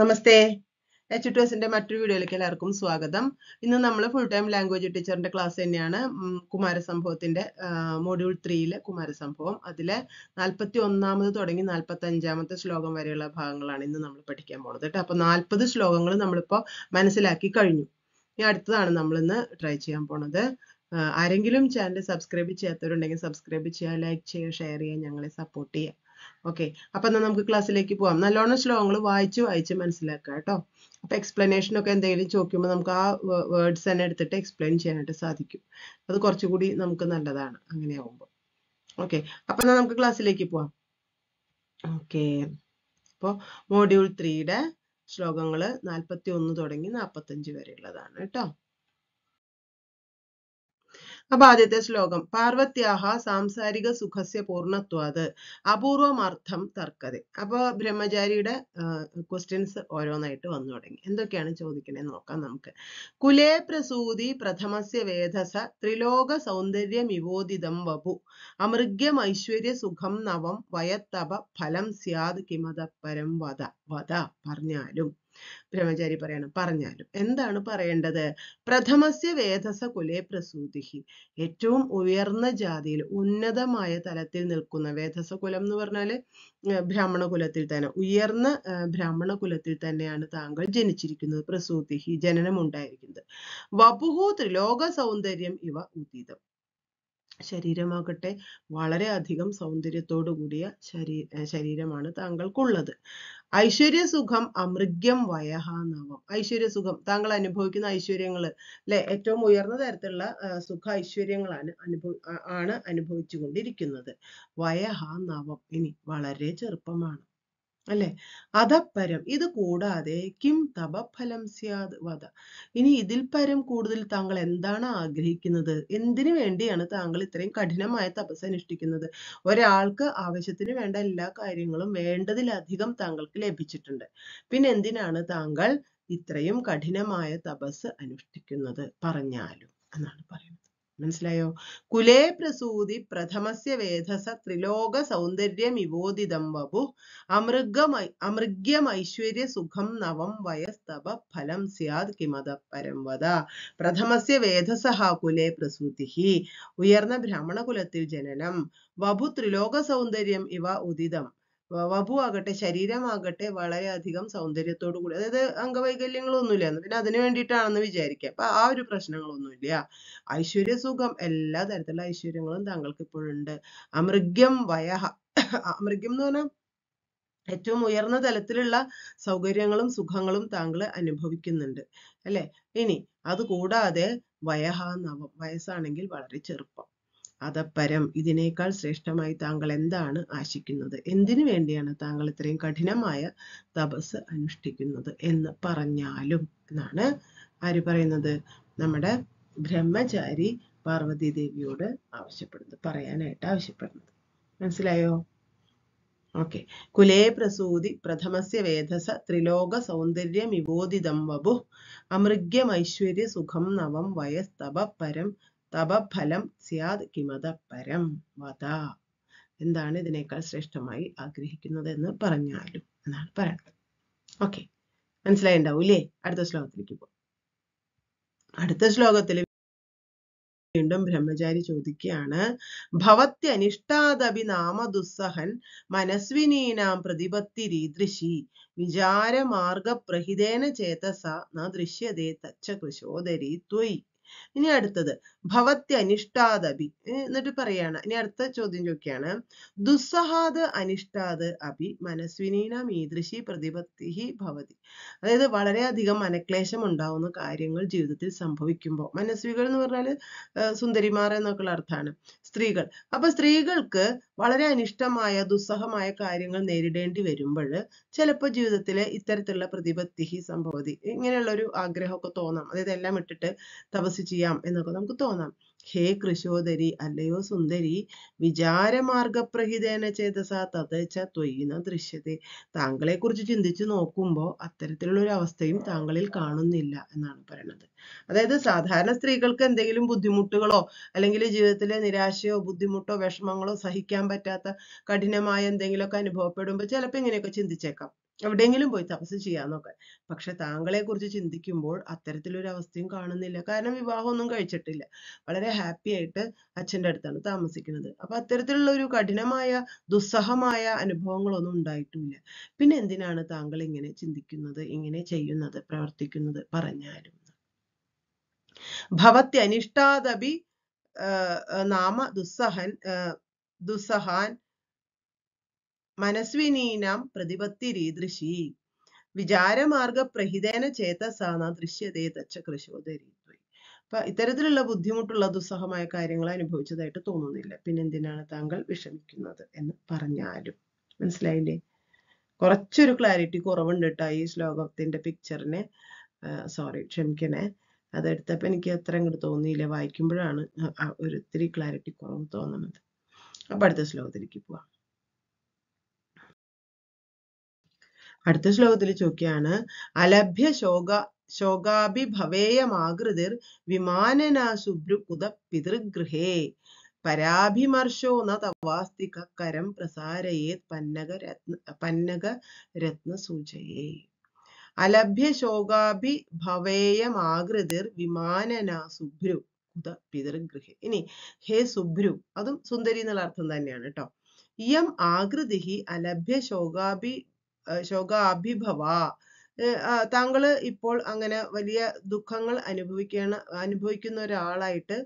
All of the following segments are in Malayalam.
നമസ്തേ എച്ച് ടു മറ്റൊരു വീഡിയോയിലേക്ക് എല്ലാവർക്കും സ്വാഗതം ഇന്ന് നമ്മൾ ഫുൾ ടൈം ലാംഗ്വേജ് ടീച്ചറിന്റെ ക്ലാസ് തന്നെയാണ് കുമാരസംഭവത്തിന്റെ മോഡ്യൂൾ ത്രീയിലെ കുമാരസംഭവം അതിലെ നാൽപ്പത്തി ഒന്നാമത് തുടങ്ങി നാൽപ്പത്തി അഞ്ചാമത്തെ ശ്ലോകം വരെയുള്ള ഭാഗങ്ങളാണ് ഇന്ന് നമ്മൾ പഠിക്കാൻ പോണത് കേട്ടോ അപ്പൊ നാൽപ്പത് ശ്ലോകങ്ങൾ നമ്മളിപ്പോ മനസ്സിലാക്കി കഴിഞ്ഞു ഇനി അടുത്തതാണ് നമ്മൾ ഇന്ന് ട്രൈ ചെയ്യാൻ പോണത് ആരെങ്കിലും ചാനൽ സബ്സ്ക്രൈബ് ചെയ്യാത്തവരുണ്ടെങ്കിൽ സബ്സ്ക്രൈബ് ചെയ്യുക ലൈക്ക് ചെയ്യുക ഷെയർ ചെയ്യുക ഞങ്ങളെ സപ്പോർട്ട് ചെയ്യുക ഓക്കെ അപ്പൊ എന്നാൽ നമുക്ക് ക്ലാസ്സിലേക്ക് പോവാം നല്ലോണം ശ്ലോകങ്ങൾ വായിച്ച് വായിച്ച് മനസ്സിലാക്കുക കേട്ടോ അപ്പൊ എക്സ്പ്ലനേഷൻ ഒക്കെ എന്തെങ്കിലും ചോദിക്കുമ്പോൾ നമുക്ക് ആ വേർഡ്സ് തന്നെ എടുത്തിട്ട് എക്സ്പ്ലെയിൻ ചെയ്യാനായിട്ട് സാധിക്കും അത് കുറച്ചുകൂടി നമുക്ക് നല്ലതാണ് അങ്ങനെ ആവുമ്പോൾ ഓക്കെ അപ്പൊ എന്നാൽ നമുക്ക് ക്ലാസ്സിലേക്ക് പോവാം ഓക്കെ അപ്പോൾ മോഡ്യൂൾ ത്രീയുടെ ശ്ലോകങ്ങള് നാൽപ്പത്തി ഒന്ന് തുടങ്ങി നാൽപ്പത്തഞ്ച് ഉള്ളതാണ് കേട്ടോ അപ്പൊ ആദ്യത്തെ ശ്ലോകം പാർവത്യാഹ സാംസാരിക സുഖസ്യ പൂർണ്ണത്വാത് അപൂർവമർത്ഥം തർക്കത അപ്പൊ ബ്രഹ്മചാരിയുടെ ക്വസ്റ്റ്യൻസ് ഓരോന്നായിട്ട് വന്നു തുടങ്ങി എന്തൊക്കെയാണ് ചോദിക്കണേ നോക്കാം നമുക്ക് കുലേ പ്രസൂതി പ്രഥമസ്യ വേധസ ത്രിലോക സൗന്ദര്യം വിവോദിതം വപു അമൃഗ്യം ഐശ്വര്യ സുഖം നവം വയത്തപ ഫലം സ്യാദ് കിമതപരം വധ വധ പറഞ്ഞാലും ബ്രഹ്മചാരി പറയണം പറഞ്ഞാലും എന്താണ് പറയേണ്ടത് പ്രഥമസ്യ വേദസ കുലേ പ്രസൂതിഹി ഏറ്റവും ഉയർന്ന ജാതിയിൽ ഉന്നതമായ തലത്തിൽ നിൽക്കുന്ന വേദസ കുലം എന്ന് പറഞ്ഞാൽ ബ്രാഹ്മണ കുലത്തിൽ തന്നെ ഉയർന്ന ബ്രാഹ്മണ കുലത്തിൽ തന്നെയാണ് താങ്കൾ ജനിച്ചിരിക്കുന്നത് പ്രസൂതിഹി ജനനം ഉണ്ടായിരിക്കുന്നത് വപുഹു ത്രിലോക സൗന്ദര്യം ഇവ ഉദിതം ശരീരമാകട്ടെ വളരെ അധികം സൗന്ദര്യത്തോടു കൂടിയ ശരീ ശരീരമാണ് താങ്കൾക്കുള്ളത് ഐശ്വര്യസുഖം അമൃഗ്യം വയഹാനാവാം ഐശ്വര്യസുഖം താങ്കൾ അനുഭവിക്കുന്ന ഐശ്വര്യങ്ങൾ അല്ലെ ഏറ്റവും ഉയർന്ന തരത്തിലുള്ള സുഖ ഐശ്വര്യങ്ങളാണ് അനുഭവ ആണ് അനുഭവിച്ചുകൊണ്ടിരിക്കുന്നത് വയഹാനാവാം ഇനി വളരെ ചെറുപ്പമാണ് അല്ലെ അതപ്പരം ഇത് കൂടാതെ കിം തപ ഫലം സ്യാദ് വധ ഇനി ഇതിൽ പരം കൂടുതൽ താങ്കൾ എന്താണ് ആഗ്രഹിക്കുന്നത് എന്തിനു വേണ്ടിയാണ് താങ്കൾ ഇത്രയും കഠിനമായ തപസ് അനുഷ്ഠിക്കുന്നത് ഒരാൾക്ക് ആവശ്യത്തിന് വേണ്ട എല്ലാ കാര്യങ്ങളും വേണ്ടതിലധികം താങ്കൾക്ക് ലഭിച്ചിട്ടുണ്ട് പിന്നെ എന്തിനാണ് താങ്കൾ ഇത്രയും കഠിനമായ തപസ് അനുഷ്ഠിക്കുന്നത് പറഞ്ഞാലും എന്നാണ് പറയുന്നത് മനസ്സിലായോ കുലേ പ്രസൂതി പ്രഥമസ്യ വേധസ ത്രിലോക സൗന്ദര്യം ഇവോദിതം വപു അമൃഗമൈ അമൃഗ്യമൈശ്വര്യ സുഖം നവം വയസ്തപ ഫലം സ്യാദ് കിമത പരം വത പ്രഥമസ്യ വേധസഹ കുലേ പ്രസൂതി ഉയർന്ന ബ്രാഹ്മണ കുലത്തിൽ ജനനം വപു ത്രിലോക സൗന്ദര്യം ഇവ ഉദിതം വധുവാകട്ടെ ശരീരമാകട്ടെ വളരെയധികം സൗന്ദര്യത്തോടു കൂടി അതായത് അംഗവൈകല്യങ്ങളൊന്നുമില്ല പിന്നെ അതിന് വേണ്ടിയിട്ടാണെന്ന് വിചാരിക്കുക അപ്പൊ ആ ഒരു പ്രശ്നങ്ങളൊന്നുമില്ല ഐശ്വര്യ സുഖം എല്ലാ തരത്തിലുള്ള ഐശ്വര്യങ്ങളും താങ്കൾക്ക് ഇപ്പോഴുണ്ട് അമൃഗ്യം വയഹ അമൃഗ്യം എന്ന് പറഞ്ഞാൽ ഏറ്റവും ഉയർന്ന തലത്തിലുള്ള സൗകര്യങ്ങളും സുഖങ്ങളും താങ്കൾ അനുഭവിക്കുന്നുണ്ട് അല്ലെ ഇനി അതുകൂടാതെ വയഹ നവം വയസ്സാണെങ്കിൽ വളരെ ചെറുപ്പം അതപ്പരം ഇതിനേക്കാൾ ശ്രേഷ്ഠമായി താങ്കൾ എന്താണ് ആശിക്കുന്നത് എന്തിനു വേണ്ടിയാണ് താങ്കൾ ഇത്രയും കഠിനമായ തപസ് അനുഷ്ഠിക്കുന്നത് എന്ന് പറഞ്ഞാലും എന്നാണ് ആര് പറയുന്നത് നമ്മുടെ ബ്രഹ്മചാരി പാർവതി ദേവിയോട് ആവശ്യപ്പെടുന്നത് പറയാനായിട്ട് ആവശ്യപ്പെടുന്നത് മനസ്സിലായോ ഓക്കെ കുലേ പ്രസൂതി പ്രഥമസ്യ വേധസ ത്രിലോക സൗന്ദര്യം വിബോധിതം വപു അമൃഗ്യമൈശ്വര്യ സുഖം നവം വയസ്തപ പരം തപഫലം സ്യാദ് കിമത പരം വധ എന്താണ് ഇതിനേക്കാൾ ശ്രേഷ്ഠമായി ആഗ്രഹിക്കുന്നത് എന്ന് പറഞ്ഞാലും എന്നാണ് പറയുന്നത് ഓക്കെ മനസ്സിലായിണ്ടാവും ഇല്ലേ അടുത്ത ശ്ലോകത്തിലേക്ക് പോകും അടുത്ത ശ്ലോകത്തിൽ വീണ്ടും ബ്രഹ്മചാരി ചോദിക്കുകയാണ് ഭവത്യ അനിഷ്ടാദപി നാമദുസ്സഹൻ മനസ്വിനീനാം പ്രതിപത്തി രീദൃശി വിചാരമാർഗപ്രഹിതേന ചേതസ ന ദൃശ്യതേ തച്ച കൃശോദരി ത്വയി ഇനി അടുത്തത് ഭവത്യ അനിഷ്ടാദ് എന്നിട്ട് പറയാണ് ഇനി അടുത്ത ചോദ്യം ചോദിക്കുകയാണ് ദുസ്സഹാദ് അനിഷ്ടാദ് അഭി മനസ്വിനീന മീദൃശി പ്രതിപത്തി ഭവതി അതായത് വളരെയധികം മനക്ലേശം ഉണ്ടാവുന്ന കാര്യങ്ങൾ ജീവിതത്തിൽ സംഭവിക്കുമ്പോൾ മനസ്വികൾ എന്ന് പറഞ്ഞാൽ സുന്ദരിമാർ എന്നൊക്കെയുള്ള അർത്ഥമാണ് സ്ത്രീകൾ അപ്പൊ സ്ത്രീകൾക്ക് വളരെ അനിഷ്ടമായ ദുസ്സഹമായ കാര്യങ്ങൾ നേരിടേണ്ടി വരുമ്പോൾ ചിലപ്പോൾ ജീവിതത്തിൽ ഇത്തരത്തിലുള്ള പ്രതിപത്തി സംഭവതി ഇങ്ങനെയുള്ള ഒരു ആഗ്രഹമൊക്കെ തോന്നാം അതായത് എല്ലാം ഇട്ടിട്ട് തപസ് ചെയ്യാം എന്നൊക്കെ നമുക്ക് തോന്നാം ഹേ കൃശോദരി അല്ലയോ സുന്ദരി വിചാരമാർഗപ്രഹിതേന ചേതസ തഥച്ച ത്വയ്യുന്ന ദൃശ്യത്തെ കുറിച്ച് ചിന്തിച്ചു നോക്കുമ്പോൾ അത്തരത്തിലുള്ള ഒരു അവസ്ഥയും താങ്കളിൽ കാണുന്നില്ല എന്നാണ് പറയുന്നത് അതായത് സാധാരണ സ്ത്രീകൾക്ക് എന്തെങ്കിലും ബുദ്ധിമുട്ടുകളോ അല്ലെങ്കിൽ ജീവിതത്തിലെ നിരാശയോ ബുദ്ധിമുട്ടോ വിഷമങ്ങളോ സഹിക്കാൻ പറ്റാത്ത കഠിനമായ എന്തെങ്കിലുമൊക്കെ അനുഭവപ്പെടുമ്പോൾ ചിലപ്പോൾ ഇങ്ങനെയൊക്കെ ചിന്തിച്ചേക്കാം എവിടെയെങ്കിലും പോയി തപസ് ചെയ്യാന്നൊക്കെ പക്ഷെ താങ്കളെ കുറിച്ച് ചിന്തിക്കുമ്പോൾ അത്തരത്തിലൊരു അവസ്ഥയും കാണുന്നില്ല കാരണം വിവാഹമൊന്നും കഴിച്ചിട്ടില്ല വളരെ ഹാപ്പി ആയിട്ട് അച്ഛൻ്റെ അടുത്താണ് താമസിക്കുന്നത് അപ്പൊ അത്തരത്തിലുള്ള ഒരു കഠിനമായ ദുസ്സഹമായ അനുഭവങ്ങളൊന്നും ഉണ്ടായിട്ടില്ല പിന്നെ എന്തിനാണ് താങ്കൾ ഇങ്ങനെ ചിന്തിക്കുന്നത് ഇങ്ങനെ ചെയ്യുന്നത് പ്രവർത്തിക്കുന്നത് പറഞ്ഞാലും ഭവത്തി അനിഷ്ടാദപി നാമ ദുസ്സഹൻ ദുസ്സഹാൻ മനസ്വിനീനാം പ്രതിപത്തിരീദൃശി പ്രഹിതേന ചേതസാന ദൃശ്യതേ തച്ച കൃശോദരീത്വി അപ്പൊ ഇത്തരത്തിലുള്ള ബുദ്ധിമുട്ടുള്ള ദുസ്സഹമായ കാര്യങ്ങൾ അനുഭവിച്ചതായിട്ട് തോന്നുന്നില്ല പിന്നെന്തിനാണ് താങ്കൾ വിഷമിക്കുന്നത് എന്ന് പറഞ്ഞാലും മനസ്സിലായില്ലേ കുറച്ചൊരു ക്ലാരിറ്റി കുറവുണ്ട് കേട്ടോ ഈ ശ്ലോകത്തിന്റെ പിക്ചറിനെ സോറി ക്ഷമിക്കണേ അതെടുത്തപ്പോൾ എനിക്ക് അത്ര അങ്ങോട്ട് തോന്നിയില്ല വായിക്കുമ്പോഴാണ് ഒരു ഒത്തിരി ക്ലാരിറ്റി കുറവ് തോന്നുന്നത് അപ്പൊ അടുത്ത ശ്ലോകത്തിലേക്ക് പോവാം അടുത്ത ശ്ലോകത്തിൽ ചോദിക്കുകയാണ് അലഭ്യ ശോക ശോകാഭിഭവേയമാകൃതിർ വിമാനന സുബ്രുകുത പിതൃഗൃഹേ പരാഭിമർശോ ന കരം പ്രസാരയേ പന്നക രത്ന പന്നക രത്നസൂചയേ അലഭ്യ ശോകാഭിഭവേയമാകൃതിർ വിമാനന സുഭ്രു കുത പിതൃഗൃഹേ ഇനി ഹേ സുഭ്രു അതും സുന്ദരി എന്നുള്ള അർത്ഥം തന്നെയാണ് കേട്ടോ ഇയം ആകൃതി അലഭ്യ ശോകാഭി ശോകാഭിഭവ താങ്കൾ ഇപ്പോൾ അങ്ങനെ വലിയ ദുഃഖങ്ങൾ അനുഭവിക്കണ അനുഭവിക്കുന്ന ഒരാളായിട്ട്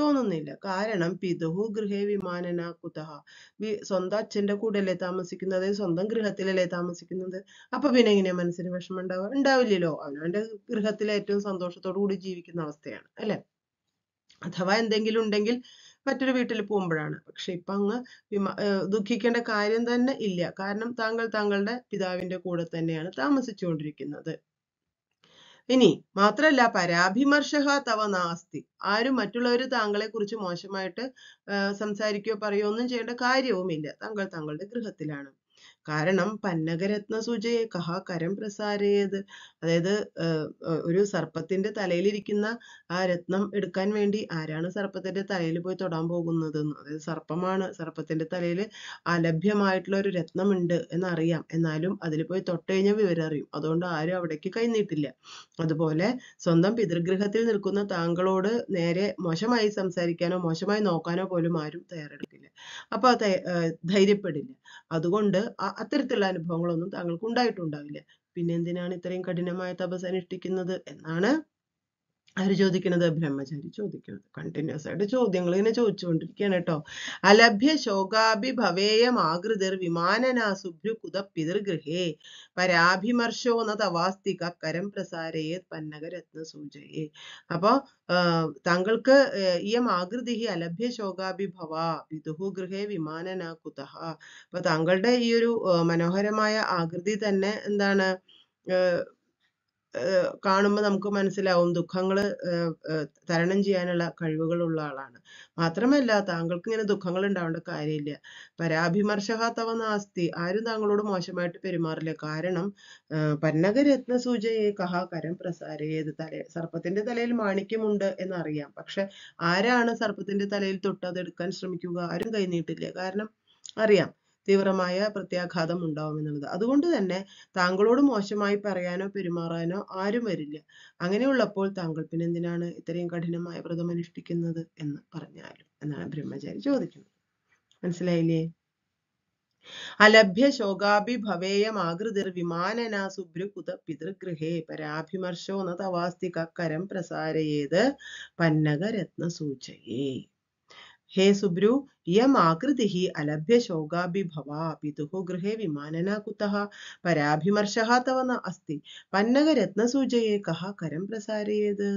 തോന്നുന്നില്ല കാരണം പിതുഹു ഗൃഹേ വിമാനന കുതഹ സ്വന്തം അച്ഛന്റെ കൂടെയല്ലേ താമസിക്കുന്നത് സ്വന്തം ഗൃഹത്തിലല്ലേ താമസിക്കുന്നത് അപ്പൊ പിന്നെ എങ്ങനെയാ മനസ്സിന് വിഷമം ഉണ്ടാവുക ഉണ്ടാവില്ലല്ലോ അവനവന്റെ ഗൃഹത്തിൽ ഏറ്റവും സന്തോഷത്തോടു കൂടി ജീവിക്കുന്ന അവസ്ഥയാണ് അല്ലെ അഥവാ എന്തെങ്കിലും ഉണ്ടെങ്കിൽ മറ്റൊരു വീട്ടിൽ പോകുമ്പോഴാണ് പക്ഷെ ഇപ്പൊ അങ്ങ് ദുഃഖിക്കേണ്ട കാര്യം തന്നെ ഇല്ല കാരണം താങ്കൾ താങ്കളുടെ പിതാവിന്റെ കൂടെ തന്നെയാണ് താമസിച്ചുകൊണ്ടിരിക്കുന്നത് ഇനി മാത്രല്ല പരാഭിമർശഹ തവ നാസ്തി ആരും മറ്റുള്ളവർ താങ്കളെ കുറിച്ച് മോശമായിട്ട് സംസാരിക്കുകയോ പറയുകയോ ഒന്നും ചെയ്യേണ്ട കാര്യവുമില്ല താങ്കൾ താങ്കളുടെ ഗൃഹത്തിലാണ് കാരണം പന്നകരത്നസുജയെ കഹ കരം പ്രസാരയത് അതായത് ഒരു തലയിൽ തലയിലിരിക്കുന്ന ആ രത്നം എടുക്കാൻ വേണ്ടി ആരാണ് സർപ്പത്തിന്റെ തലയിൽ പോയി തൊടാൻ പോകുന്നത് അതായത് സർപ്പമാണ് സർപ്പത്തിന്റെ തലയിൽ അലഭ്യമായിട്ടുള്ള ഒരു രത്നമുണ്ട് എന്നറിയാം എന്നാലും അതിൽ പോയി തൊട്ട് കഴിഞ്ഞാൽ വിവരം അറിയും അതുകൊണ്ട് ആരും അവിടേക്ക് കൈനീട്ടില്ല അതുപോലെ സ്വന്തം പിതൃഗൃഹത്തിൽ നിൽക്കുന്ന താങ്കളോട് നേരെ മോശമായി സംസാരിക്കാനോ മോശമായി നോക്കാനോ പോലും ആരും തയ്യാറെടുക്കില്ല അപ്പോൾ ധൈര്യപ്പെടില്ല അതുകൊണ്ട് അത്തരത്തിലുള്ള അനുഭവങ്ങളൊന്നും താങ്കൾക്ക് ഉണ്ടായിട്ടുണ്ടാവില്ല പിന്നെ എന്തിനാണ് ഇത്രയും കഠിനമായ തപസ് അനുഷ്ഠിക്കുന്നത് എന്നാണ് അവർ ചോദിക്കുന്നത് ബ്രഹ്മചാരി ചോദിക്കുന്നത് കണ്ടിന്യൂസ് ആയിട്ട് ചോദ്യങ്ങൾ ഇങ്ങനെ ചോദിച്ചുകൊണ്ടിരിക്കുകയാണ് കേട്ടോ അലഭ്യ ശോകാഭിഭവേയമാകൃതിർ വിമാനനാ സുഭ്രു പിതൃഗൃഹേ പരാഭിമർശോ നവാസ്തിക കരം പ്രസാരയെ പന്നകരത്ന സൂചയേ അപ്പോ താങ്കൾക്ക് ഇയം ആകൃതി അലഭ്യ ശോകാഭിഭവ പിതുഹു ഗൃഹേ വിമാനന കുതഹ അപ്പൊ താങ്കളുടെ ഈ ഒരു മനോഹരമായ ആകൃതി തന്നെ എന്താണ് കാണുമ്പോൾ നമുക്ക് മനസ്സിലാവും ദുഃഖങ്ങൾ തരണം ചെയ്യാനുള്ള കഴിവുകളുള്ള ആളാണ് മാത്രമല്ല താങ്കൾക്ക് ഇങ്ങനെ ദുഃഖങ്ങൾ ഉണ്ടാവേണ്ട കാര്യമില്ല പരാഭിമർശഹാത്തവ നാസ്തി ആരും താങ്കളോട് മോശമായിട്ട് പെരുമാറില്ല കാരണം പന്നകരത്ന സൂചയെ കഹ കരം പ്രസാരയേത് തല സർപ്പത്തിന്റെ തലയിൽ മാണിക്യമുണ്ട് എന്നറിയാം പക്ഷെ ആരാണ് സർപ്പത്തിന്റെ തലയിൽ തൊട്ട് എടുക്കാൻ ശ്രമിക്കുക ആരും കൈനീട്ടില്ല കാരണം അറിയാം തീവ്രമായ പ്രത്യാഘാതം എന്നുള്ളത് അതുകൊണ്ട് തന്നെ താങ്കളോട് മോശമായി പറയാനോ പെരുമാറാനോ ആരും വരില്ല അങ്ങനെയുള്ളപ്പോൾ താങ്കൾ പിന്നെന്തിനാണ് ഇത്രയും കഠിനമായ അനുഷ്ഠിക്കുന്നത് എന്ന് പറഞ്ഞാലും എന്നാണ് ബ്രഹ്മചാരി ചോദിക്കുന്നത് മനസ്സിലായില്ലേ അലഭ്യ ശോകാഭി ഭവേയമാകൃതിർ വിമാനന സുഭ്രുകുത പിതൃഗൃഹേ പരാഭിമർശോ ന തവാസ്തി കരം പ്രസാരയേത് പന്നകരത്ന സൂചയേ ഹേ സുബ്രു യം ആകൃതിഃ അലഭ്യ ശോകാഭിഭവ പിതുഃ ഗൃഹേ വിമാനന കുതഃ പരാഭിമർശഃ തവ ന അസ്തി പന്നകരത്നസൂചയേ കഹ കരം പ്രസാരയേത്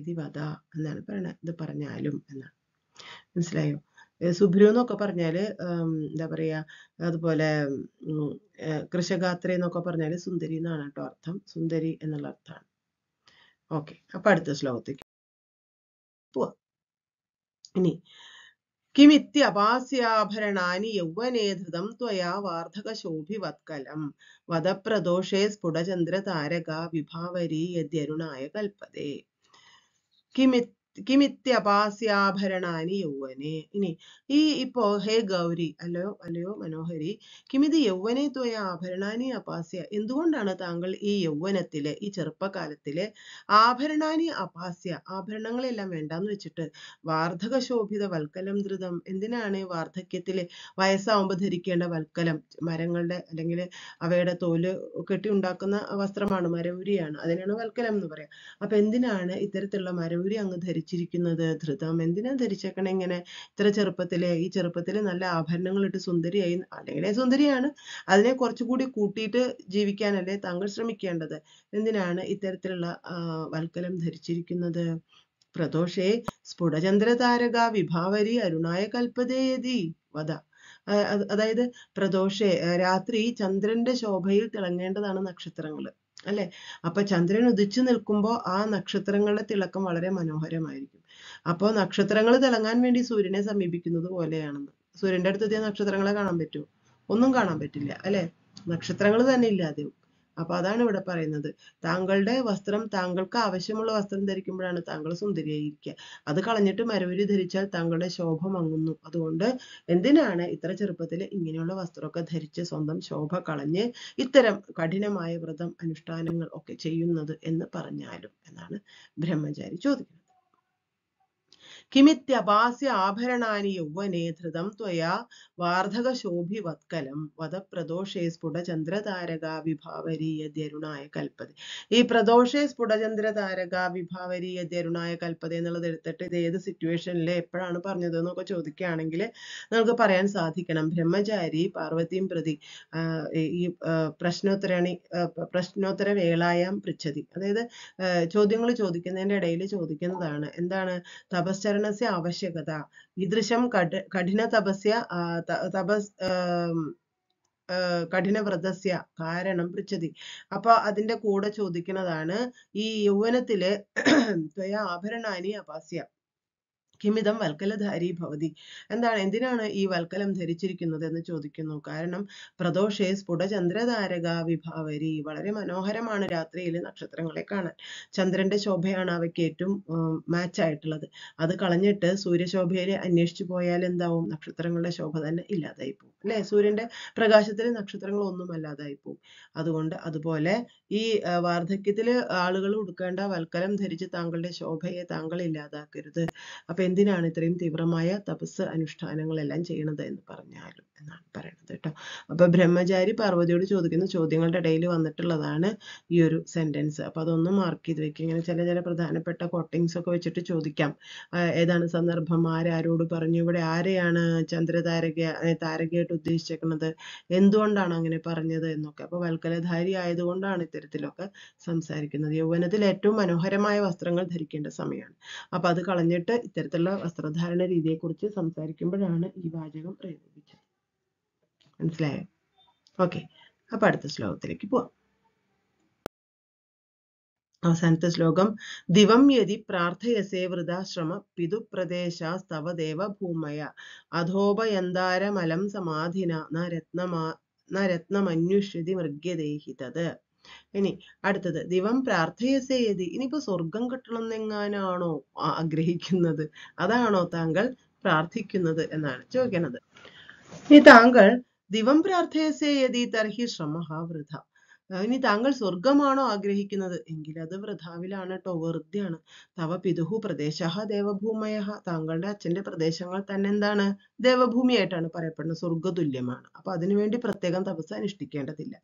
ഇതി വധ എന്നാണ് പറയണത് ഇത് പറഞ്ഞാലും എന്നാണ് മനസ്സിലായോ സുബ്രു എന്നൊക്കെ പറഞ്ഞാല് എന്താ പറയാ അതുപോലെ കൃഷഗാത്ര എന്നൊക്കെ പറഞ്ഞാല് സുന്ദരി എന്നാണ് കേട്ടോ അർത്ഥം സുന്ദരി എന്നുള്ള അർത്ഥമാണ് ഓക്കെ അപ്പൊ അടുത്ത ശ്ലോകത്തേക്ക് പോവാം ഇനി കിമിത്യപാസ്യാഭരണാനി യൗവനേധൃതം ത്വയാ വാർദ്ധകശോഭിവത്കലം വദപ്രദോഷേ സ്ഫുടചന്ദ്രതാരക വിഭാവരി യദ്യരുണായ കൽപ്പതേ കിമി കിമിത്യപാസ്യാഭരണാനി യൗവനെ ഇനി ഈ ഇപ്പോ ഹേ ഗൗരി അല്ലയോ അല്ലയോ മനോഹരി കിമിത് യൗവനെ ത്വയ ആഭരണാനി അപാസ്യ എന്തുകൊണ്ടാണ് താങ്കൾ ഈ യൗവനത്തിലെ ഈ ചെറുപ്പകാലത്തിലെ ആഭരണാനി അപാസ്യ ആഭരണങ്ങളെല്ലാം വേണ്ടാന്ന് വെച്ചിട്ട് വാർദ്ധകശോഭിത വൽക്കലം ധൃതം എന്തിനാണ് വാർദ്ധക്യത്തിലെ വയസ്സാവുമ്പോൾ ധരിക്കേണ്ട വൽക്കലം മരങ്ങളുടെ അല്ലെങ്കിൽ അവയുടെ തോല് കെട്ടി ഉണ്ടാക്കുന്ന വസ്ത്രമാണ് മരവുരിയാണ് അതിനാണ് വൽക്കലം എന്ന് പറയാം അപ്പൊ എന്തിനാണ് ഇത്തരത്തിലുള്ള മരവുരി അങ്ങ് ധരിച്ചു ധരിച്ചിരിക്കുന്നത് ധൃതം എന്തിനാ ധരിച്ചേക്കണേ ഇങ്ങനെ ഇത്ര ചെറുപ്പത്തിലെ ഈ ചെറുപ്പത്തിൽ നല്ല ആഭരണങ്ങളിട്ട് സുന്ദരിയായി അല്ലെങ്കിൽ സുന്ദരിയാണ് അതിനെ കുറച്ചുകൂടി കൂട്ടിയിട്ട് ജീവിക്കാനല്ലേ താങ്കൾ ശ്രമിക്കേണ്ടത് എന്തിനാണ് ഇത്തരത്തിലുള്ള വൽക്കലം ധരിച്ചിരിക്കുന്നത് പ്രദോഷേ സ്ഫുടചന്ദ്രതാരക വിഭാവരി അരുണായ കൽപ്പതേയതി വധ അതായത് പ്രദോഷേ രാത്രി ചന്ദ്രന്റെ ശോഭയിൽ തിളങ്ങേണ്ടതാണ് നക്ഷത്രങ്ങൾ അല്ലെ അപ്പൊ ചന്ദ്രൻ ഉദിച്ചു നിൽക്കുമ്പോൾ ആ നക്ഷത്രങ്ങളുടെ തിളക്കം വളരെ മനോഹരമായിരിക്കും അപ്പോൾ നക്ഷത്രങ്ങൾ തിളങ്ങാൻ വേണ്ടി സൂര്യനെ സമീപിക്കുന്നത് പോലെയാണെന്ന് സൂര്യന്റെ അടുത്തെത്തിയ നക്ഷത്രങ്ങളെ കാണാൻ പറ്റുമോ ഒന്നും കാണാൻ പറ്റില്ല അല്ലെ നക്ഷത്രങ്ങൾ തന്നെ ഇല്ലാതെയും അപ്പൊ അതാണ് ഇവിടെ പറയുന്നത് താങ്കളുടെ വസ്ത്രം താങ്കൾക്ക് ആവശ്യമുള്ള വസ്ത്രം ധരിക്കുമ്പോഴാണ് താങ്കൾ സുന്ദരിയായിരിക്കുക അത് കളഞ്ഞിട്ട് മരവരി ധരിച്ചാൽ താങ്കളുടെ ശോഭ മങ്ങുന്നു അതുകൊണ്ട് എന്തിനാണ് ഇത്ര ചെറുപ്പത്തിൽ ഇങ്ങനെയുള്ള വസ്ത്രമൊക്കെ ധരിച്ച് സ്വന്തം ശോഭ കളഞ്ഞ് ഇത്തരം കഠിനമായ വ്രതം അനുഷ്ഠാനങ്ങൾ ഒക്കെ ചെയ്യുന്നത് എന്ന് പറഞ്ഞാലും എന്നാണ് ബ്രഹ്മചാരി ചോദിക്കുന്നത് കിമിത്യപാസ്യ ആഭരണാനി യൗവനേ ധൃതം ത്വയാ വത്കലം വധപ്രദോഷേ സ്ഫുടചന്ദ്രതാരക വിഭാവരീയദ്യരുണായ കൽപ്പതി ഈ പ്രദോഷേ സ്ഫുടചന്ദ്രതാരക വിഭാവരീയദ്യരുണായ കൽപ്പതി എന്നുള്ളത് എടുത്തിട്ട് ഇത് ഏത് സിറ്റുവേഷനിലെ എപ്പോഴാണ് പറഞ്ഞത് എന്നൊക്കെ ചോദിക്കുകയാണെങ്കിൽ നമുക്ക് പറയാൻ സാധിക്കണം ബ്രഹ്മചാരി പാർവതിയും പ്രതി ഈ പ്രശ്നോത്തരണി പ്രശ്നോത്തര വേളായാം പൃച്ഛതി അതായത് ചോദ്യങ്ങൾ ചോദിക്കുന്നതിൻ്റെ ഇടയിൽ ചോദിക്കുന്നതാണ് എന്താണ് തപസ് करणस्य ആവശ്യകത ईदृशं കഠിന തപസ്യ തപസ് കഠിനവ്രതസ്യ കാരണം പൃച്ഛതി അപ്പൊ അതിന്റെ കൂടെ ചോദിക്കുന്നതാണ് ഈ യൗവനത്തിലെ ത്വയ ആഭരണാനി അപാസ്യ കിമിതം വൽക്കലധാരി ഭവതി എന്താണ് എന്തിനാണ് ഈ വൽക്കലം ധരിച്ചിരിക്കുന്നത് എന്ന് ചോദിക്കുന്നു കാരണം പ്രദോഷേ സ്ഫുടചന്ദ്രതാരക വിഭാവരി വളരെ മനോഹരമാണ് രാത്രിയിൽ നക്ഷത്രങ്ങളെ കാണാൻ ചന്ദ്രന്റെ ശോഭയാണ് അവയ്ക്ക് ഏറ്റവും മാച്ച് ആയിട്ടുള്ളത് അത് കളഞ്ഞിട്ട് സൂര്യശോഭയിൽ അന്വേഷിച്ചു പോയാൽ എന്താവും നക്ഷത്രങ്ങളുടെ ശോഭ തന്നെ ഇല്ലാതായി പോകും അല്ലെ സൂര്യന്റെ പ്രകാശത്തിൽ നക്ഷത്രങ്ങൾ ഒന്നും അല്ലാതായി പോകും അതുകൊണ്ട് അതുപോലെ ഈ വാർദ്ധക്യത്തിൽ ആളുകൾ ഉടുക്കേണ്ട വൽക്കലം ധരിച്ച് താങ്കളുടെ ശോഭയെ താങ്കൾ ഇല്ലാതാക്കരുത് അപ്പൊ എന്തിനാണ് ഇത്രയും തീവ്രമായ തപസ് അനുഷ്ഠാനങ്ങളെല്ലാം ചെയ്യണത് എന്ന് പറഞ്ഞാലും എന്നാണ് പറയുന്നത് കേട്ടോ അപ്പോൾ ബ്രഹ്മചാരി പാർവതിയോട് ചോദിക്കുന്ന ചോദ്യങ്ങളുടെ ഇടയിൽ വന്നിട്ടുള്ളതാണ് ഈ ഒരു സെന്റൻസ് അപ്പോൾ അതൊന്നും മാർക്ക് ചെയ്ത് വെക്കുക ഇങ്ങനെ ചില ചില പ്രധാനപ്പെട്ട കോട്ടിങ്സ് ഒക്കെ വെച്ചിട്ട് ചോദിക്കാം ഏതാണ് സന്ദർഭം ആരാരോട് പറഞ്ഞു ഇവിടെ ആരെയാണ് ചന്ദ്രതാരക താരകയായിട്ട് ഉദ്ദേശിച്ചേക്കുന്നത് എന്തുകൊണ്ടാണ് അങ്ങനെ പറഞ്ഞത് എന്നൊക്കെ അപ്പോൾ വൽക്കലധാരി ആയതുകൊണ്ടാണ് ഇത്തരത്തിലൊക്കെ സംസാരിക്കുന്നത് യൗവനത്തിൽ ഏറ്റവും മനോഹരമായ വസ്ത്രങ്ങൾ ധരിക്കേണ്ട സമയമാണ് അപ്പോൾ അത് കളഞ്ഞിട്ട് ഇത്തരത്തിൽ കാലത്തുള്ള വസ്ത്രധാരണ രീതിയെക്കുറിച്ച് സംസാരിക്കുമ്പോഴാണ് ഈ വാചകം പ്രയോഗിച്ചത് മനസ്സിലായോ ഓക്കെ അപ്പൊ അടുത്ത ശ്ലോകത്തിലേക്ക് പോവാം അവസാനത്തെ ശ്ലോകം ദിവം യതി പ്രാർത്ഥയസേ വൃതാശ്രമ പിതുപ്രദേശാസ്തവ ദേവഭൂമയ അധോപയന്താരമലം സമാധിന ന രത്നമാ ന രത്നമന്വേഷ്യതി മൃഗ്യദേഹി തത് ഇനി അടുത്തത് ദിവം പ്രാർത്ഥയസേയത് ഇനിയിപ്പോ സ്വർഗം കിട്ടണമെന്നെങ്ങാനാണോ ആഗ്രഹിക്കുന്നത് അതാണോ താങ്കൾ പ്രാർത്ഥിക്കുന്നത് എന്നാണ് ചോദിക്കുന്നത് ഇനി താങ്കൾ ദിവം പ്രാർത്ഥയസേയതി തർഹി ശ്രമഹ ഇനി താങ്കൾ സ്വർഗമാണോ ആഗ്രഹിക്കുന്നത് എങ്കിൽ അത് വൃഥാവിലാണ് കേട്ടോ വെറുതെയാണ് തവ പിതുഹു പ്രദേശ ദേവഭൂമയ താങ്കളുടെ അച്ഛന്റെ പ്രദേശങ്ങൾ തന്നെ എന്താണ് ദേവഭൂമിയായിട്ടാണ് പറയപ്പെടുന്നത് സ്വർഗതുല്യമാണ് അപ്പൊ അതിനുവേണ്ടി പ്രത്യേകം തപസ് അനുഷ്ഠിക്കേണ്ടതില്ല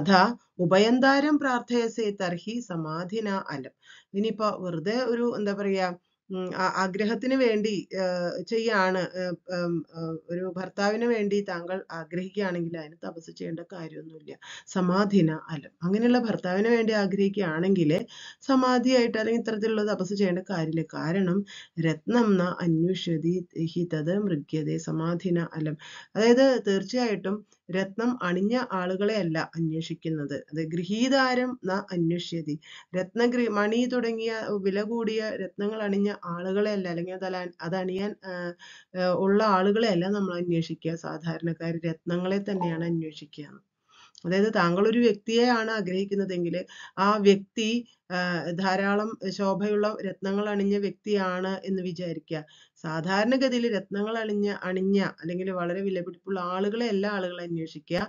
അതാ ഉഭയന്താരം പ്രാർത്ഥയസേ തർഹി സമാധിന അലം ഇനിയിപ്പോ വെറുതെ ഒരു എന്താ പറയാ ആഗ്രഹത്തിന് വേണ്ടി ചെയ്യാണ് ഒരു ഭർത്താവിന് വേണ്ടി താങ്കൾ ആഗ്രഹിക്കുകയാണെങ്കിൽ അതിന് തപസ് ചെയ്യേണ്ട കാര്യമൊന്നുമില്ല സമാധിന അലം അങ്ങനെയുള്ള ഭർത്താവിന് വേണ്ടി ആഗ്രഹിക്കുകയാണെങ്കിൽ സമാധിയായിട്ട് അല്ലെങ്കിൽ ഇത്തരത്തിലുള്ള തപസ് ചെയ്യേണ്ട കാര്യമില്ല കാരണം രത്നം ന അന്വേഷതി ഹിതത് മൃഗ്യതേ സമാധിന അലം അതായത് തീർച്ചയായിട്ടും രത്നം അണിഞ്ഞ ആളുകളെ അല്ല അന്വേഷിക്കുന്നത് അത് ഗൃഹീതാരം ന അന്വേഷ്യതി രത്നഗ്രി മണി തുടങ്ങിയ വില കൂടിയ രത്നങ്ങൾ അണിഞ്ഞ ആളുകളെയല്ല അല്ലെങ്കിൽ അത് അതണിയാൻ ഉള്ള ആളുകളെയല്ല നമ്മൾ അന്വേഷിക്കുക സാധാരണക്കാർ രത്നങ്ങളെ തന്നെയാണ് അന്വേഷിക്കുക അതായത് താങ്കൾ ഒരു വ്യക്തിയെയാണ് ആഗ്രഹിക്കുന്നതെങ്കിൽ ആ വ്യക്തി ധാരാളം ശോഭയുള്ള രത്നങ്ങൾ അണിഞ്ഞ വ്യക്തിയാണ് എന്ന് വിചാരിക്കുക സാധാരണഗതിയിൽ രത്നങ്ങൾ അണിഞ്ഞ അണിഞ്ഞ അല്ലെങ്കിൽ വളരെ വിലപിടിപ്പുള്ള ആളുകളെ എല്ലാ ആളുകളെ അന്വേഷിക്കുക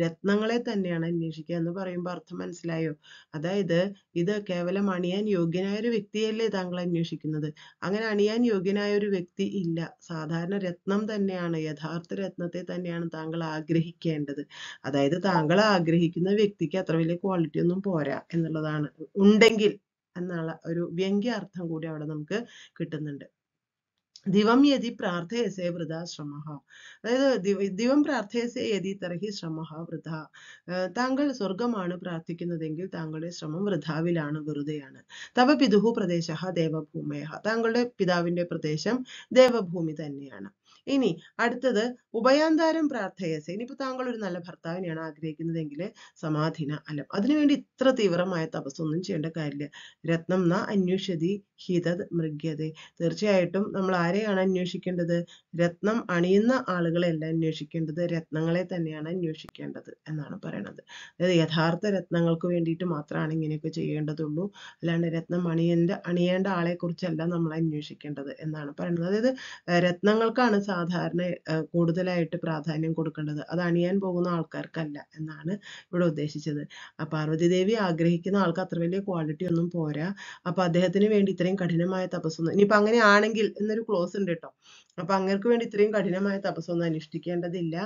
രത്നങ്ങളെ തന്നെയാണ് അന്വേഷിക്കുക എന്ന് പറയുമ്പോൾ അർത്ഥം മനസ്സിലായോ അതായത് ഇത് കേവലം അണിയാൻ യോഗ്യനായ ഒരു വ്യക്തിയല്ലേ താങ്കൾ അന്വേഷിക്കുന്നത് അങ്ങനെ അണിയാൻ യോഗ്യനായ ഒരു വ്യക്തി ഇല്ല സാധാരണ രത്നം തന്നെയാണ് യഥാർത്ഥ രത്നത്തെ തന്നെയാണ് താങ്കൾ ആഗ്രഹിക്കേണ്ടത് അതായത് താങ്കൾ ആഗ്രഹിക്കുന്ന വ്യക്തിക്ക് അത്ര വലിയ ക്വാളിറ്റി ഒന്നും പോരാ എന്നുള്ളതാണ് ഉണ്ടെങ്കിൽ എന്നുള്ള ഒരു അർത്ഥം കൂടി അവിടെ നമുക്ക് കിട്ടുന്നുണ്ട് ദിവം യതി പ്രാർത്ഥയസേ വൃഥ ശ്രമ അതായത് ദിവം പ്രാർത്ഥയസേ യതി തർഹി ശ്രമ വൃഥ താങ്കൾ സ്വർഗമാണ് പ്രാർത്ഥിക്കുന്നതെങ്കിൽ താങ്കളുടെ ശ്രമം വൃഥാവിലാണ് വെറുതെയാണ് തവ പിതുഹു പ്രദേശ ദേവഭൂമയ താങ്കളുടെ പിതാവിന്റെ പ്രദേശം ദേവഭൂമി തന്നെയാണ് ഇനി അടുത്തത് ഉഭയാന്താരം പ്രാർത്ഥയസ് ഇനിയിപ്പോ താങ്കൾ ഒരു നല്ല ഭർത്താവിനെയാണ് ആഗ്രഹിക്കുന്നതെങ്കിൽ സമാധിന അലം അതിനുവേണ്ടി ഇത്ര തീവ്രമായ തപസ്സൊന്നും ചെയ്യേണ്ട കാര്യമില്ല രത്നം ന അന്വേഷതി ഹിതത് മൃഗ്യത തീർച്ചയായിട്ടും നമ്മൾ ആരെയാണ് അന്വേഷിക്കേണ്ടത് രത്നം അണിയുന്ന ആളുകളെയല്ല അന്വേഷിക്കേണ്ടത് രത്നങ്ങളെ തന്നെയാണ് അന്വേഷിക്കേണ്ടത് എന്നാണ് പറയുന്നത് അതായത് യഥാർത്ഥ രത്നങ്ങൾക്ക് വേണ്ടിയിട്ട് മാത്രമാണ് ഇങ്ങനെയൊക്കെ ചെയ്യേണ്ടതുള്ളൂ അല്ലാണ്ട് രത്നം അണിയേണ്ട അണിയേണ്ട കുറിച്ചല്ല നമ്മൾ അന്വേഷിക്കേണ്ടത് എന്നാണ് പറയുന്നത് അതായത് രത്നങ്ങൾക്കാണ് സാധാരണ കൂടുതലായിട്ട് പ്രാധാന്യം കൊടുക്കേണ്ടത് അത് അണിയാൻ പോകുന്ന ആൾക്കാർക്കല്ല എന്നാണ് ഇവിടെ ഉദ്ദേശിച്ചത് പാർവതി ദേവി ആഗ്രഹിക്കുന്ന ആൾക്ക് അത്ര വലിയ ക്വാളിറ്റി ഒന്നും പോരാ അപ്പൊ അദ്ദേഹത്തിന് വേണ്ടി ഇത്രയും കഠിനമായ തപസ്സൊന്നും അങ്ങനെ ആണെങ്കിൽ എന്നൊരു ക്ലോസ് ഉണ്ട് കേട്ടോ അപ്പൊ അങ്ങർക്ക് വേണ്ടി ഇത്രയും കഠിനമായ തപസ്സൊന്നും അനുഷ്ഠിക്കേണ്ടതില്ല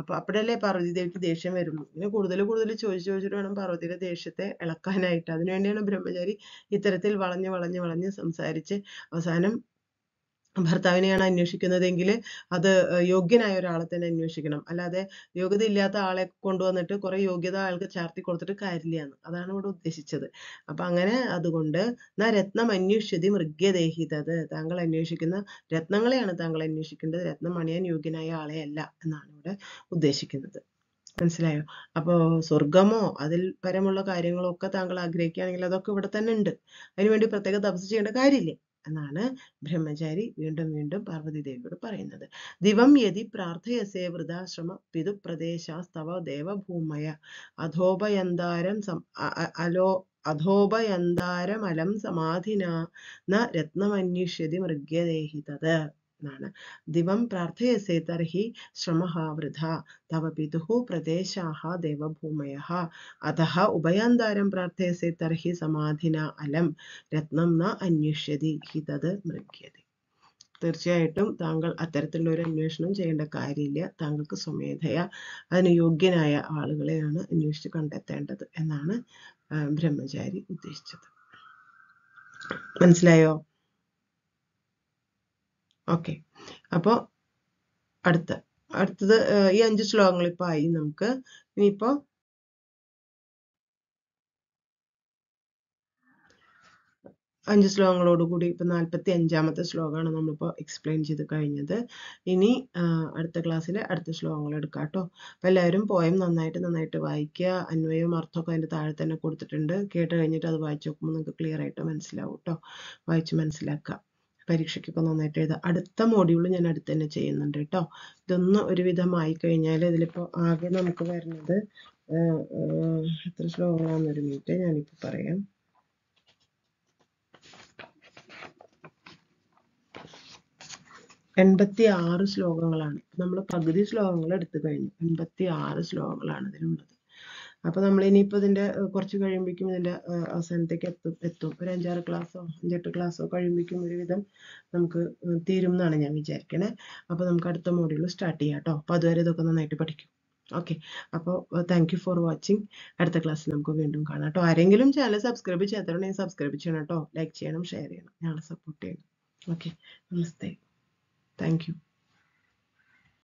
അപ്പം അപ്പോഴല്ലേ ദേവിക്ക് ദേഷ്യം വരുള്ളൂ ഇങ്ങനെ കൂടുതൽ കൂടുതൽ ചോദിച്ചു ചോദിച്ചിട്ട് വേണം പാർവതിയുടെ ദേഷ്യത്തെ ഇളക്കാനായിട്ട് അതിനുവേണ്ടിയാണ് ബ്രഹ്മചാരി ഇത്തരത്തിൽ വളഞ്ഞു വളഞ്ഞു വളഞ്ഞ് സംസാരിച്ച് അവസാനം ഭർത്താവിനെയാണ് അന്വേഷിക്കുന്നതെങ്കിൽ അത് യോഗ്യനായ ഒരാളെ തന്നെ അന്വേഷിക്കണം അല്ലാതെ യോഗ്യത ഇല്ലാത്ത ആളെ കൊണ്ടുവന്നിട്ട് കുറെ യോഗ്യത അയാൾക്ക് ചാർത്തി കൊടുത്തിട്ട് എന്ന് അതാണ് ഇവിടെ ഉദ്ദേശിച്ചത് അപ്പൊ അങ്ങനെ അതുകൊണ്ട് നാ രത്നം അന്വേഷ്യതി മൃഗ്യദേഹിതത് താങ്കൾ അന്വേഷിക്കുന്ന രത്നങ്ങളെയാണ് താങ്കൾ അന്വേഷിക്കേണ്ടത് രത്നം അണിയാൻ യോഗ്യനായ ആളെ അല്ല എന്നാണ് ഇവിടെ ഉദ്ദേശിക്കുന്നത് മനസ്സിലായോ അപ്പോ സ്വർഗമോ അതിൽ പരമുള്ള കാര്യങ്ങളൊക്കെ താങ്കൾ ആഗ്രഹിക്കുകയാണെങ്കിൽ അതൊക്കെ ഇവിടെ തന്നെ ഉണ്ട് അതിനുവേണ്ടി പ്രത്യേക തപസ് ചെയ്യേണ്ട കാര്യമില്ലേ എന്നാണ് ബ്രഹ്മചാരി വീണ്ടും വീണ്ടും പാർവതിദേവിയോട് പറയുന്നത് ദിവം യതി പ്രാർത്ഥയസേ വൃതാശ്രമ പിതുപ്രദേശാസ്തവ ദേവഭൂമയ അധോപയന്താരം അലോ അധോപയന്താരമലം സമാധിന ന രത്നമന്വിഷ്യതി മൃഗ്യദേഹി തത് എന്നാണ് ദിവം പ്രാർത്ഥയസേ തർഹി ശ്രമ വൃഥ തവ പിതു പ്രദേശാഹ ദേവഭൂമയ അതഹ ഉഭയാന്താരം പ്രാർത്ഥയസേ തർഹി സമാധിന അലം രത്നം ന അന്വേഷ്യതി ഹി തത് മൃഗ്യതി തീർച്ചയായിട്ടും താങ്കൾ അത്തരത്തിലുള്ള ഒരു അന്വേഷണം ചെയ്യേണ്ട കാര്യമില്ല താങ്കൾക്ക് സ്വമേധയ അതിന് യോഗ്യനായ ആളുകളെയാണ് അന്വേഷിച്ച് കണ്ടെത്തേണ്ടത് എന്നാണ് ബ്രഹ്മചാരി ഉദ്ദേശിച്ചത് മനസ്സിലായോ ഓക്കെ അപ്പോൾ അടുത്ത അടുത്തത് ഈ അഞ്ച് ശ്ലോകങ്ങൾ ഇപ്പൊ ആയി നമുക്ക് ഇനിയിപ്പോ അഞ്ച് ശ്ലോകങ്ങളോടുകൂടി ഇപ്പൊ നാൽപ്പത്തി അഞ്ചാമത്തെ ശ്ലോകമാണ് നമ്മളിപ്പോ എക്സ്പ്ലെയിൻ ചെയ്ത് കഴിഞ്ഞത് ഇനി അടുത്ത ക്ലാസ്സിൽ അടുത്ത ശ്ലോകങ്ങൾ എടുക്കാം കേട്ടോ എല്ലാവരും പോയം നന്നായിട്ട് നന്നായിട്ട് വായിക്കുക അന്വയവും അർത്ഥമൊക്കെ അതിന്റെ താഴെ തന്നെ കൊടുത്തിട്ടുണ്ട് കേട്ട് കഴിഞ്ഞിട്ട് അത് വായിച്ചു നോക്കുമ്പോൾ നിങ്ങൾക്ക് ക്ലിയർ ആയിട്ട് മനസ്സിലാവും കേട്ടോ വായിച്ച് മനസ്സിലാക്കുക പരീക്ഷയ്ക്കൊക്കെ നന്നായിട്ട് എഴുതാം അടുത്ത മോഡ്യൂൾ ഞാൻ അടുത്ത് തന്നെ ചെയ്യുന്നുണ്ട് കേട്ടോ ഇതൊന്ന് ഒരുവിധമായി കഴിഞ്ഞാൽ ഇതിലിപ്പോൾ ആകെ നമുക്ക് വരുന്നത് എത്ര ശ്ലോകങ്ങളാണെന്നൊരു മിനിറ്റ് ഞാനിപ്പോൾ പറയാം എൺപത്തി ആറ് ശ്ലോകങ്ങളാണ് നമ്മൾ പകുതി ശ്ലോകങ്ങൾ എടുത്തു കഴിഞ്ഞു എൺപത്തി ആറ് ശ്ലോകങ്ങളാണ് ഇതിലുള്ളത് അപ്പോൾ നമ്മൾ ഇനിയിപ്പോൾ ഇതിന്റെ കുറച്ച് കഴിയുമ്പോഴേക്കും ഇതിന്റെ അവസാനത്തേക്ക് എത്തും എത്തും ഒരു അഞ്ചാറ് ക്ലാസ്സോ അഞ്ചെട്ട് ക്ലാസ്സോ കഴിയുമ്പോഴേക്കും ഒരുവിധം നമുക്ക് തീരും എന്നാണ് ഞാൻ വിചാരിക്കണേ അപ്പോൾ നമുക്ക് അടുത്ത മോഡ്യൂൾ സ്റ്റാർട്ട് ചെയ്യാം കേട്ടോ അപ്പോൾ അതുവരെ ഇതൊക്കെ നന്നായിട്ട് പഠിക്കും ഓക്കെ അപ്പോൾ താങ്ക് യു ഫോർ വാച്ചിങ് അടുത്ത ക്ലാസ്സിൽ നമുക്ക് വീണ്ടും കാണാം കേട്ടോ ആരെങ്കിലും ചാനൽ സബ്സ്ക്രൈബ് ചെയ്യാത്തവരുണ്ടെങ്കിൽ സബ്സ്ക്രൈബ് ചെയ്യണം കേട്ടോ ലൈക്ക് ചെയ്യണം ഷെയർ ചെയ്യണം ഞങ്ങളെ സപ്പോർട്ട് ചെയ്യണം ഓക്കെ നമസ്തേ താങ്ക് യു